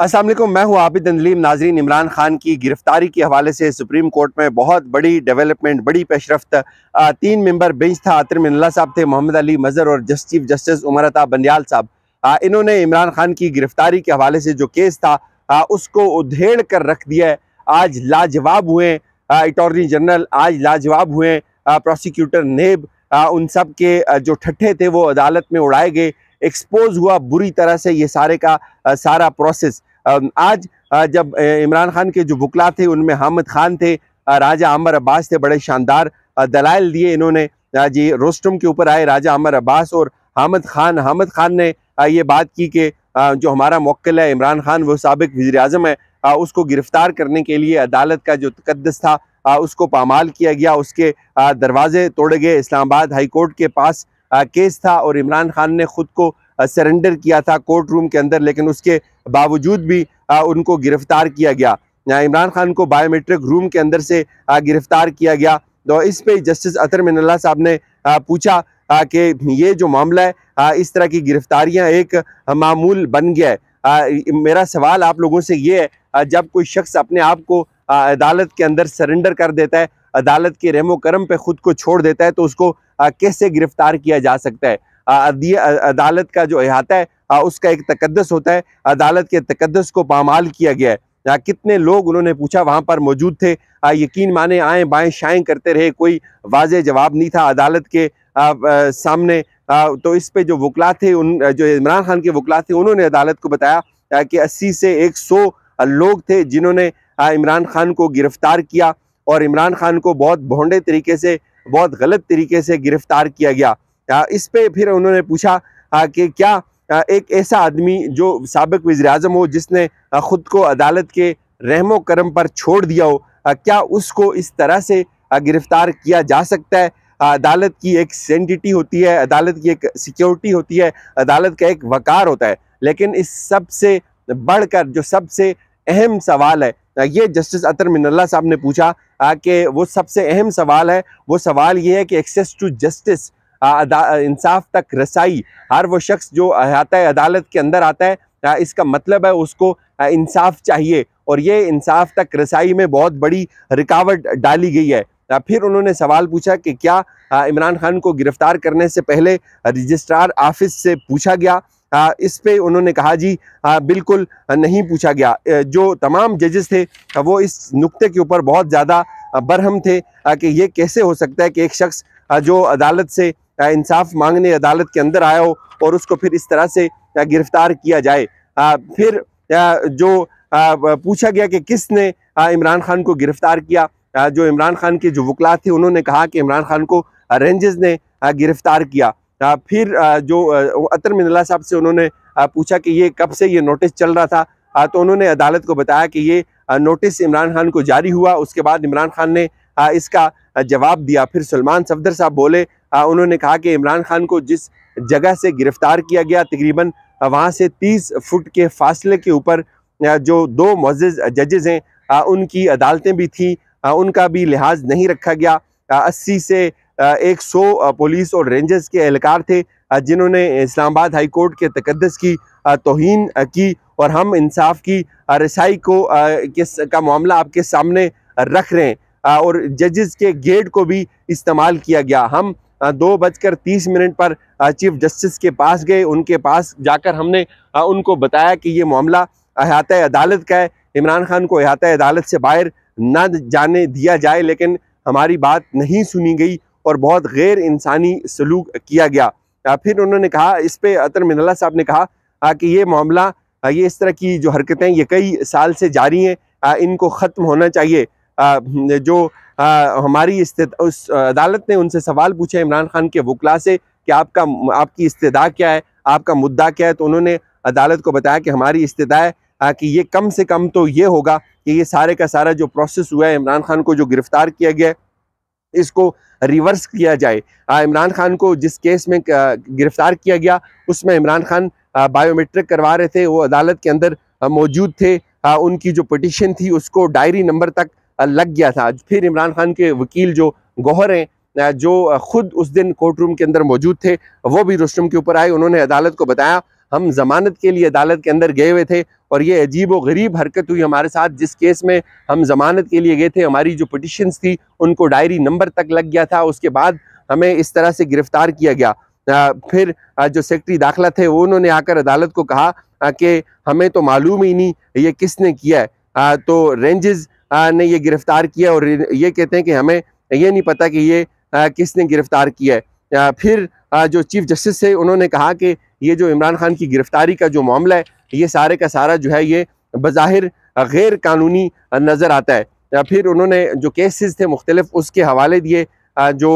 असलम मैं हूँ आबिद अंदलीम नाजरीन इमरान खान की गिरफ्तारी के हवाले से सुप्रीम कोर्ट में बहुत बड़ी डेवलपमेंट बड़ी पेशरफ्त तीन मेंबर बेंच था आतरम साहब थे मोहम्मद अली मज़र और जस्ट चीफ जस्टिस उमर अता बंदयाल साहब इन्होंने इमरान खान की गिरफ्तारी के हवाले से जो केस था आ, उसको उधेड़ कर रख दिया है आज लाजवाब हुए अटॉर्नी जनरल आज लाजवाब हुए प्रोसिक्यूटर नेब आ, उन सब के जो ठट्ठे थे वो अदालत में उड़ाए गए एक्सपोज हुआ बुरी तरह से ये सारे का सारा प्रोसेस आज जब इमरान खान के जो बुकला थे उनमें हामिद खान थे राजा अमर अब्बास थे बड़े शानदार दलाइल दिए इन्होंने जी रोस्टम के ऊपर आए राजा अमर अब्बास और हामिद खान हामिद खान ने ये बात की कि जो हमारा मक्ल है इमरान खान वो सबक वजी अजम है उसको गिरफ़्तार करने के लिए अदालत का जो तकदस था उसको पामाल किया गया उसके दरवाज़े तोड़े गए इस्लामाबाद हाईकोर्ट के पास केस था और इमरान खान ने ख़ुद को सरेंडर किया था कोर्ट रूम के अंदर लेकिन उसके बावजूद भी उनको गिरफ्तार किया गया इमरान खान को बायोमेट्रिक रूम के अंदर से गिरफ्तार किया गया तो इस पे जस्टिस अतर मिनल्ला साहब ने पूछा कि ये जो मामला है इस तरह की गिरफ्तारियां एक मामूल बन गया है मेरा सवाल आप लोगों से ये है जब कोई शख्स अपने आप को अदालत के अंदर सरेंडर कर देता है अदालत के रेमो करम पे खुद को छोड़ देता है तो उसको कैसे गिरफ्तार किया जा सकता है अदालत का जो अहाता है उसका एक तकदस होता है अदालत के तकदस को पामाल किया गया है कितने लोग उन्होंने पूछा वहाँ पर मौजूद थे यकीन माने आए बाएं शाएँ करते रहे कोई वाज जवाब नहीं था अदालत के सामने तो इस पे जो वकला थे उन जो इमरान खान के वकला थे उन्होंने अदालत को बताया कि अस्सी से एक सौ लोग थे जिन्होंने इमरान खान को गिरफ़्तार किया और इमरान खान को बहुत भोंडे तरीके से बहुत गलत तरीके से गिरफ्तार किया गया इस पे फिर उन्होंने पूछा कि क्या एक ऐसा आदमी जो सबक वज़ी अजम हो जिसने ख़ुद को अदालत के रहमो करम पर छोड़ दिया हो क्या उसको इस तरह से गिरफ़्तार किया जा सकता है अदालत की एक सेंटिटी होती है अदालत की एक सिक्योरिटी होती है अदालत का एक वकार होता है लेकिन इस सब से बढ़कर जो सबसे अहम सवाल है ये जस्टिस अतर मिनल्ला साहब ने पूछा कि वो सबसे अहम सवाल है वो सवाल ये है कि एक्सेस टू जस्टिस इंसाफ तक रसाई हर वो शख्स जो आता है अदालत के अंदर आता है इसका मतलब है उसको इंसाफ चाहिए और ये इंसाफ तक रसाई में बहुत बड़ी रिकावट डाली गई है फिर उन्होंने सवाल पूछा कि क्या इमरान खान को गिरफ्तार करने से पहले रजिस्ट्रार ऑफिस से पूछा गया इस पे उन्होंने कहा जी आ, बिल्कुल नहीं पूछा गया जो तमाम जजेस थे वो इस नुक्ते के ऊपर बहुत ज़्यादा बरहम थे कि ये कैसे हो सकता है कि एक शख्स जो अदालत से इंसाफ मांगने अदालत के अंदर आया हो और उसको फिर इस तरह से गिरफ्तार किया जाए फिर जो पूछा गया कि किसने इमरान खान को गिरफ्तार किया जो इमरान खान के जो वकला थे उन्होंने कहा कि इमरान खान को रेंजेस ने गिरफ्तार किया फिर जो अतर मिनला साहब से उन्होंने पूछा कि ये कब से ये नोटिस चल रहा था तो उन्होंने अदालत को बताया कि ये नोटिस इमरान खान को जारी हुआ उसके बाद इमरान खान ने इसका जवाब दिया फिर सलमान सफदर साहब बोले उन्होंने कहा कि इमरान खान को जिस जगह से गिरफ़्तार किया गया तकरीबन वहाँ से तीस फुट के फासले के ऊपर जो दो मोज़ जजेज हैं उनकी अदालतें भी थीं उनका भी लिहाज नहीं रखा गया अस्सी से एक सौ पुलिस और रेंजर्स के एहलकार थे जिन्होंने इस्लामाबाद हाई कोर्ट के तकदस की तोहन की और हम इंसाफ की रसाई को किस का मामला आपके सामने रख रहे हैं और जजेस के गेट को भी इस्तेमाल किया गया हम दो बजकर तीस मिनट पर चीफ जस्टिस के पास गए उनके पास जाकर हमने उनको बताया कि ये मामला अहात अदालत का है इमरान खान को अहात अदालत से बाहर न जाने दिया जाए लेकिन हमारी बात नहीं सुनी गई और बहुत गैर इंसानी सलूक किया गया फिर उन्होंने कहा इस पर अतर मिनला साहब ने कहा कि ये मामला ये इस तरह की जो हरकतें ये कई साल से जारी हैं इनको ख़त्म होना चाहिए जो हमारी उस अदालत ने उनसे सवाल पूछा इमरान खान के वकला से कि आपका आपकी इस्तः क्या है आपका मुद्दा क्या है तो उन्होंने अदालत को बताया कि हमारी इस्तः है कि ये कम से कम तो ये होगा कि ये सारे का सारा जो प्रोसेस हुआ है इमरान खान को जो गिरफ़्तार किया गया है इसको रिवर्स किया जाए इमरान खान को जिस केस में गिरफ्तार किया गया उसमें इमरान खान बायोमेट्रिक करवा रहे थे वो अदालत के अंदर मौजूद थे उनकी जो पटिशन थी उसको डायरी नंबर तक लग गया था फिर इमरान खान के वकील जो गौहर हैं जो खुद उस दिन कोर्ट रूम के अंदर मौजूद थे वो भी रुस्तम के ऊपर आए उन्होंने अदालत को बताया हम ज़मानत के लिए अदालत के अंदर गए हुए थे और ये अजीब व गरीब हरकत हुई हमारे साथ जिस केस में हम ज़मानत के लिए गए थे हमारी जो पटिशन्स थी उनको डायरी नंबर तक लग गया था उसके बाद हमें इस तरह से गिरफ़्तार किया गया फिर जो सेक्रेटरी दाखिला थे उन्होंने आकर अदालत को कहा कि हमें तो मालूम ही नहीं ये किसने किया है तो रेंजेस ने ये गिरफ़्तार किया और ये कहते हैं कि हमें ये नहीं पता कि ये किसने गिरफ़्तार किया है फिर जो चीफ जस्टिस थे उन्होंने कहा कि ये जो इमरान खान की गिरफ्तारी का जो मामला है ये सारे का सारा जो है ये बज़ाहिर गैर कानूनी नज़र आता है फिर उन्होंने जो केसेस थे मुख्तलिफ उसके हवाले दिए जो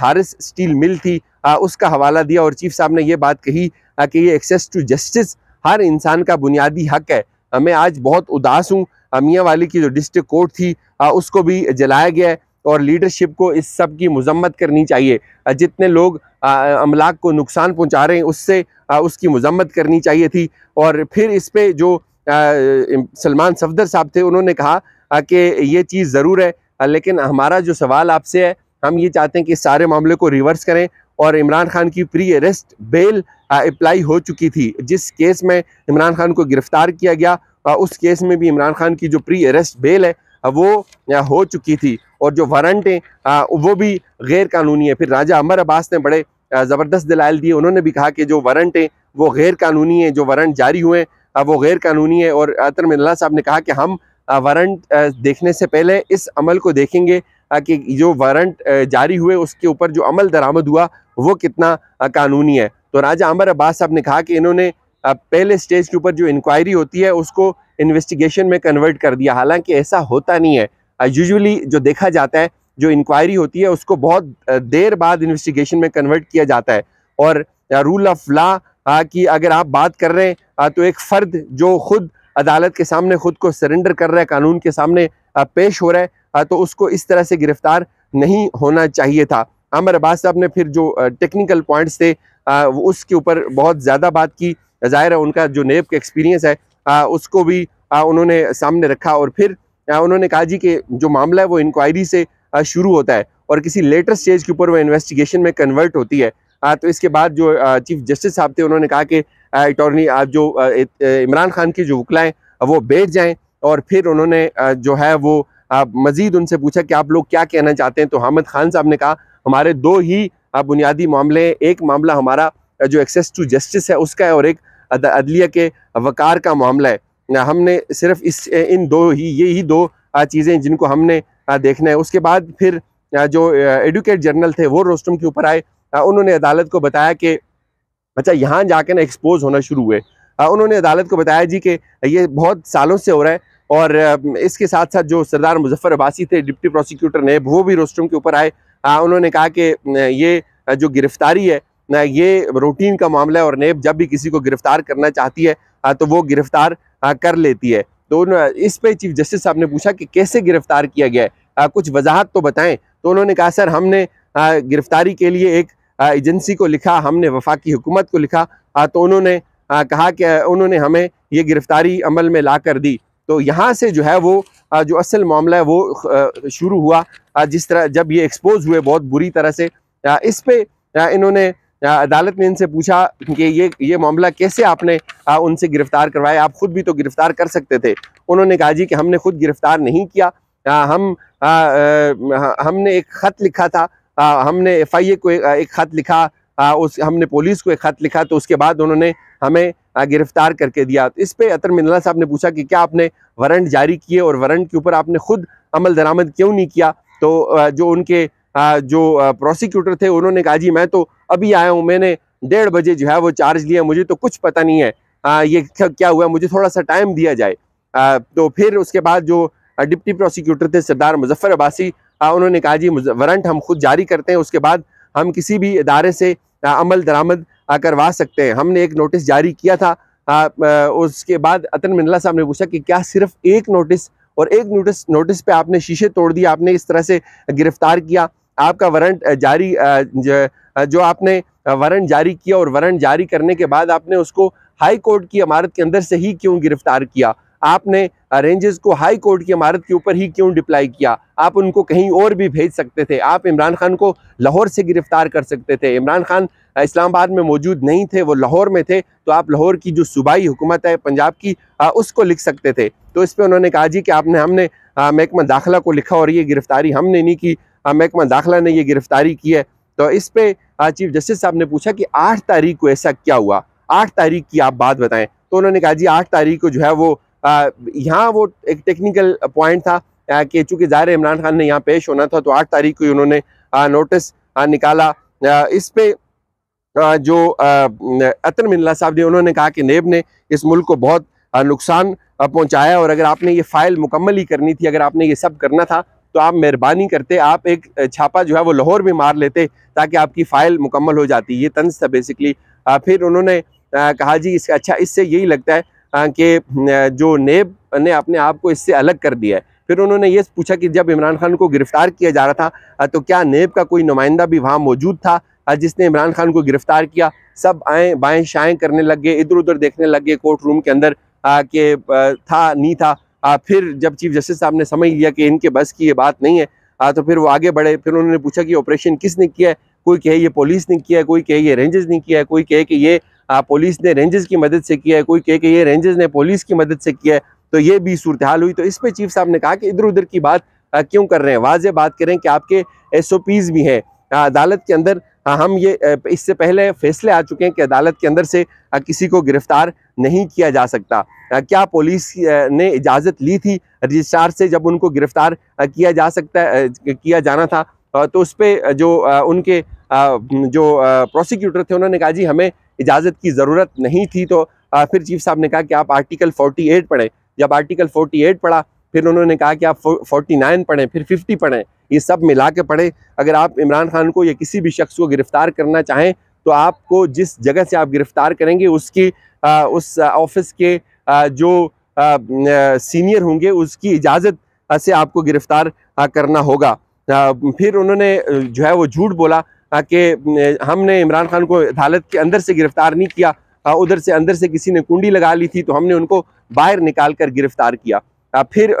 हारिस स्टील मिल थी उसका हवाला दिया और चीफ साहब ने ये बात कही कि ये एक्सेस टू जस्टिस हर इंसान का बुनियादी हक है मैं आज बहुत उदास हूँ मियाँ वाली की जो डिस्ट्रिक्ट कोर्ट थी उसको भी जलाया गया है और लीडरशिप को इस सब की मजम्मत करनी चाहिए जितने लोग अमलाक को नुकसान पहुंचा रहे हैं उससे उसकी मजम्मत करनी चाहिए थी और फिर इस पर जो सलमान सफदर साहब थे उन्होंने कहा कि ये चीज़ ज़रूर है लेकिन हमारा जो सवाल आपसे है हम ये चाहते हैं कि सारे मामले को रिवर्स करें और इमरान खान की प्री अरेस्ट बेल अप्लाई हो चुकी थी जिस केस में इमरान खान को गिरफ़्तार किया गया उस केस में भी इमरान खान की जो प्री अरेस्ट बेल है वो हो चुकी थी और जो वारंट हैं हाँ, वो भी गैर कानूनी है फिर राजा अमर अब्बास ने बड़े ज़बरदस्त दिलाल दिए उन्होंने भी कहा कि जो वारंट हैं वो गैर कानूनी है जो वारंट जारी हुए हैं हाँ, वो गैर कानूनी है और अतर मिल्ला साहब ने कहा कि हम वारंट देखने से पहले इस अमल को देखेंगे कि जो वारंट जारी हुए उसके ऊपर जो अमल दरामद हुआ वो कितना कानूनी है तो राजा अमर अब्बास साहब ने कहा कि इन्होंने पहले स्टेज के ऊपर जो इंक्वायरी होती है उसको इन्वेस्टिगेशन में कन्वर्ट कर दिया हालांकि ऐसा होता नहीं है यूजुअली जो देखा जाता है जो इंक्वायरी होती है उसको बहुत देर बाद इन्वेस्टिगेशन में कन्वर्ट किया जाता है और रूल ऑफ लॉ की अगर आप बात कर रहे हैं तो एक फ़र्द जो खुद अदालत के सामने खुद को सरेंडर कर रहा है कानून के सामने पेश हो रहा है तो उसको इस तरह से गिरफ्तार नहीं होना चाहिए था अमर अब्बास साहब ने फिर जो टेक्निकल पॉइंट्स थे उसके ऊपर बहुत ज़्यादा बात की ज़ाहिर है उनका जो नेब का एक्सपीरियंस है उसको भी उन्होंने सामने रखा और फिर उन्होंने कहा जी कि जो मामला है वो इंक्वायरी से शुरू होता है और किसी लेटर स्टेज के ऊपर वो इन्वेस्टिगेशन में कन्वर्ट होती है आ, तो इसके बाद जो आ, चीफ जस्टिस साहब थे उन्होंने कहा कि अटॉर्नी आप जो इमरान खान के जो वकलाएँ वो बैठ जाएँ और फिर उन्होंने जो है वो मज़ीद उनसे पूछा कि आप लोग क्या कहना चाहते हैं तो हामिद खान साहब ने कहा हमारे दो ही बुनियादी मामले एक मामला हमारा जो एक्सेस टू जस्टिस है उसका है और एक अदलिया के वकार का मामला है हमने सिर्फ इस इन दो ही ये ही दो चीज़ें जिनको हमने देखना है उसके बाद फिर जो एडुकेट जर्नल थे वो रोस्टम के ऊपर आए उन्होंने अदालत को बताया कि अच्छा यहाँ जाकर ना एक्सपोज होना शुरू हुए उन्होंने अदालत को बताया जी कि ये बहुत सालों से हो रहा है और इसके साथ साथ जो सरदार मुजफ्फर अब्बासी थे डिप्टी प्रोसिक्यूटर ने वो भी रोस्टम के ऊपर आए उन्होंने कहा कि ये जो गिरफ्तारी है ये रूटीन का मामला है और नेब जब भी किसी को गिरफ्तार करना चाहती है तो वो गिरफ्तार कर लेती है तो इस पे चीफ जस्टिस साहब ने पूछा कि कैसे गिरफ्तार किया गया है कुछ वजाहत तो बताएं तो उन्होंने कहा सर हमने गिरफ्तारी के लिए एक एजेंसी को लिखा हमने वफाकी हुकूमत को लिखा तो उन्होंने कहा कि उन्होंने हमें ये गिरफ्तारी अमल में ला कर दी तो यहाँ से जो है वो जो असल मामला है वो शुरू हुआ जिस तरह जब ये एक्सपोज हुए बहुत बुरी तरह से इस पर इन्होंने अदालत ने इनसे पूछा कि ये ये मामला कैसे आपने आ, उनसे गिरफ्तार करवाया आप खुद भी तो गिरफ्तार कर सकते थे उन्होंने कहा जी कि हमने खुद गिरफ्तार नहीं किया आ, हम आ, आ, हमने एक ख़त लिखा था आ, हमने एफ आई ए को एक, एक ख़त लिखा आ, उस हमने पुलिस को एक ख़त लिखा तो उसके बाद उन्होंने हमें गिरफ्तार करके दिया तो इस पर अतर मिंदला साहब ने पूछा कि क्या आपने वारंट जारी किए और वारंट के ऊपर आपने खुद अमल दरामद क्यों नहीं किया तो जो उनके जो प्रोसिक्यूटर थे उन्होंने कहा जी मैं तो अभी आया हूँ मैंने डेढ़ बजे जो है वो चार्ज लिया मुझे तो कुछ पता नहीं है आ, ये क्या हुआ मुझे थोड़ा सा टाइम दिया जाए आ, तो फिर उसके बाद जो डिप्टी प्रोसिक्यूटर थे सरदार मुजफ्फर अब्बासी उन्होंने कहा जी वारंट हम खुद जारी करते हैं उसके बाद हम किसी भी इदारे से आ, अमल दरामद करवा सकते हैं हमने एक नोटिस जारी किया था आ, उसके बाद अतन मिनला साहब ने पूछा कि क्या सिर्फ एक नोटिस और एक नोटिस नोटिस पे आपने शीशे तोड़ दिए आपने इस तरह से गिरफ्तार किया आपका वारंट जारी जो आपने वारंट जारी किया और वारंट जारी करने के बाद आपने उसको हाई कोर्ट की इमारत के अंदर से ही क्यों गिरफ्तार किया आपने रेंजेस को हाई कोर्ट की इमारत के ऊपर ही क्यों डिप्लाई किया आप उनको कहीं और भी भेज सकते थे आप इमरान खान को लाहौर से गिरफ्तार कर सकते थे इमरान खान इस्लामाबाद में मौजूद नहीं थे वो लाहौर में थे तो आप लाहौर की जो सूबाई हुकूमत है पंजाब की उसको लिख सकते थे तो इस पर उन्होंने कहा जी कि आपने हमने महकमा दाखिला को लिखा और ये गिरफ्तारी हमने नहीं की हाँ, महकमा दाखिला ने यह गिरफ्तारी की है तो इस पे हाँ, चीफ जस्टिस साहब ने पूछा कि आठ तारीख को ऐसा क्या हुआ आठ तारीख की आप बात बताएं तो उन्होंने कहा जी आठ तारीख को जो है वो यहाँ वो एक टेक्निकल पॉइंट था कि चूंकि ज़ाहिर इमरान खान ने यहाँ पेश होना था तो आठ तारीख को उन्होंने नोटिस निकाला इस पे जो अतन मिल्ला साहब ने उन्होंने कहा कि नेब ने इस मुल्क को बहुत नुकसान पहुंचाया और अगर आपने ये फ़ाइल मुकम्मल ही करनी थी अगर आपने ये सब करना था तो आप मेहरबानी करते आप एक छापा जो है वो लाहौर में मार लेते ताकि आपकी फ़ाइल मुकम्मल हो जाती ये तंज था बेसिकली फिर उन्होंने कहा जी इसका अच्छा इससे यही लगता है कि जो नेब ने अपने आप को इससे अलग कर दिया है फिर उन्होंने ये पूछा कि जब इमरान खान को गिरफ़्तार किया जा रहा था तो क्या नेब का कोई नुमाइंदा भी वहाँ मौजूद था जिसने इमरान खान को गिरफ़्तार किया सब आए बाएँ शाएँ करने लग गए इधर उधर देखने लग गए कोर्ट रूम के अंदर के था नहीं था आ, फिर जब चीफ जस्टिस साहब ने समझ लिया कि इनके बस की ये बात नहीं है आ, तो फिर वो आगे बढ़े फिर उन्होंने पूछा कि ऑपरेशन किसने किया है कोई कहे ये पुलिस ने किया है कोई कहे ये रेंजर्स ने किया है कोई कहे कि ये पुलिस ने रेंजर्स की मदद से किया है कोई कहे कि ये रेंजर्स ने पुलिस की मदद से किया है तो ये भी सूरत हाल हुई तो इस पर चीफ साहब ने कहा कि इधर उधर की बात क्यों कर रहे हैं वाज बात करें कि आपके एस भी हैं अदालत के अंदर हाँ, हम ये इससे पहले फैसले आ चुके हैं कि अदालत के अंदर से किसी को गिरफ्तार नहीं किया जा सकता क्या पुलिस ने इजाज़त ली थी रजिस्ट्रार से जब उनको गिरफ्तार किया जा सकता किया जाना था तो उस पर जो उनके जो प्रोसिक्यूटर थे उन्होंने कहा जी हमें इजाज़त की ज़रूरत नहीं थी तो फिर चीफ साहब ने कहा कि आप आर्टिकल 48 पढ़ें जब आर्टिकल 48 पढ़ा फिर उन्होंने कहा कि आप फोर्टी नाइन पढ़ें फिर फिफ्टी पढ़ें ये सब मिला के पढ़ें अगर आप इमरान खान को या किसी भी शख्स को गिरफ्तार करना चाहें तो आपको जिस जगह से आप गिरफ्तार करेंगे उसकी आ, उस ऑफिस के आ, जो आ, सीनियर होंगे उसकी इजाज़त से आपको गिरफ्तार करना होगा फिर उन्होंने जो है वो झूठ बोला कि हमने इमरान खान को अदालत के अंदर से गिरफ्तार नहीं किया उधर से अंदर से किसी ने कुंडी लगा ली थी तो हमने उनको बाहर निकाल कर गिरफ्तार किया फिर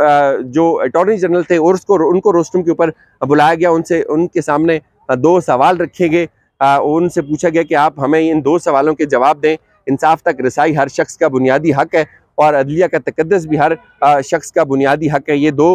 जो अटॉर्नी जनरल थे और उसको उनको रोस्टम के ऊपर बुलाया गया उनसे उनके सामने दो सवाल रखे गए उनसे पूछा गया कि आप हमें इन दो सवालों के जवाब दें इंसाफ तक रसाई हर शख्स का बुनियादी हक है और अदलिया का तकदस भी हर शख्स का बुनियादी हक है ये दो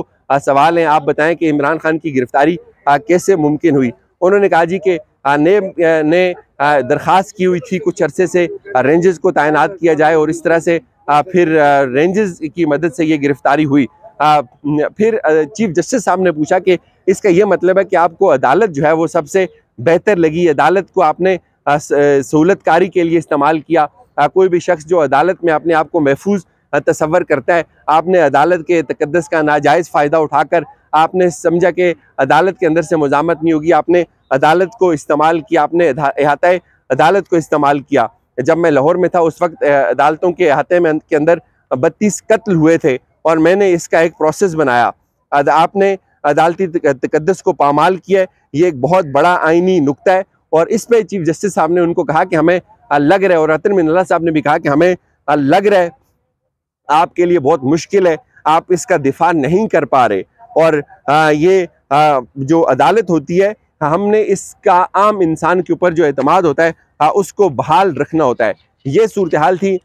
सवाल हैं आप बताएं कि इमरान खान की गिरफ्तारी कैसे मुमकिन हुई उन्होंने कहा जी कि ने ने दरख्वास्त की हुई थी कुछ अरसे से रेंजेस को तैनात किया जाए और इस तरह से फिर रेंजेस की मदद से ये गिरफ्तारी हुई फिर चीफ जस्टिस साहब ने पूछा कि इसका ये मतलब है कि आपको अदालत जो है वो सबसे बेहतर लगी अदालत को आपने सहूलतकारी के लिए इस्तेमाल किया कोई भी शख्स जो अदालत में अपने आप को महफूज तस्वर करता है आपने अदालत के तकदस का नाजायज़ फ़ायदा उठाकर आपने समझा कि अदालत के अंदर से मुजामत नहीं होगी आपने अदालत को इस्तेमाल किया आपने अहात अदालत को इस्तेमाल किया जब मैं लाहौर में था उस वक्त अदालतों के अहाते में के अंदर बत्तीस कत्ल हुए थे और मैंने इसका एक प्रोसेस बनाया आपने अदालती तकदस को पामाल किया है ये एक बहुत बड़ा आइनी नुकता है और इस पे चीफ जस्टिस साहब ने उनको कहा कि हमें लग रहा है और रतन मिनला साहब ने भी कहा कि हमें लग रहा है आपके लिए बहुत मुश्किल है आप इसका दिफा नहीं कर पा रहे और ये जो अदालत होती है हाँ, हमने इसका आम इंसान के ऊपर जो अतमाद होता है हाँ, उसको बहाल रखना होता है ये सूरत हाल थी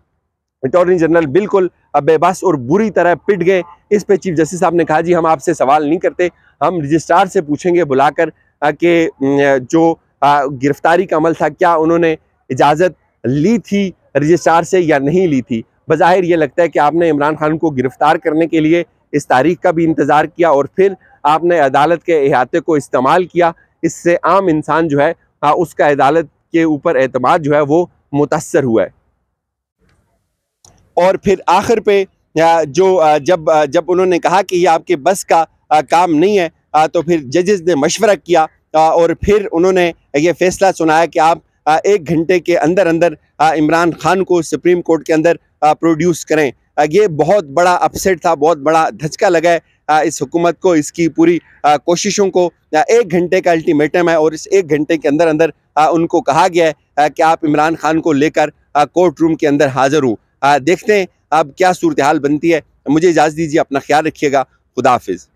अटॉर्नी जनरल बिल्कुल बेबस और बुरी तरह पिट गए इस पे चीफ जस्टिस साहब ने कहा जी हम आपसे सवाल नहीं करते हम रजिस्ट्रार से पूछेंगे बुलाकर हाँ, कि जो गिरफ्तारी का अमल था क्या उन्होंने इजाज़त ली थी रजिस्ट्रार से या नहीं ली थी बज़ाहिर ये लगता है कि आपने इमरान खान को गिरफ़्तार करने के लिए इस तारीख का भी इंतज़ार किया और फिर आपने अदालत के अहाते को इस्तेमाल किया इससे आम इंसान जो है उसका अदालत के ऊपर अतमाद जो है वो मुतासर हुआ है और फिर आखिर पे जो जब जब उन्होंने कहा कि ये आपके बस का काम नहीं है तो फिर जजेस ने मशवरा किया और फिर उन्होंने ये फैसला सुनाया कि आप एक घंटे के अंदर अंदर इमरान खान को सुप्रीम कोर्ट के अंदर प्रोड्यूस करें ये बहुत बड़ा अपसेट था बहुत बड़ा धचका लगा है इस हुकूमत को इसकी पूरी कोशिशों को एक घंटे का अल्टीमेटम है और इस एक घंटे के अंदर अंदर उनको कहा गया है कि आप इमरान खान को लेकर कोर्ट रूम के अंदर हाजिर हूँ देखते हैं अब क्या सूरत हाल बनती है मुझे इजाज़त दीजिए अपना ख्याल रखिएगा खुदाफिज़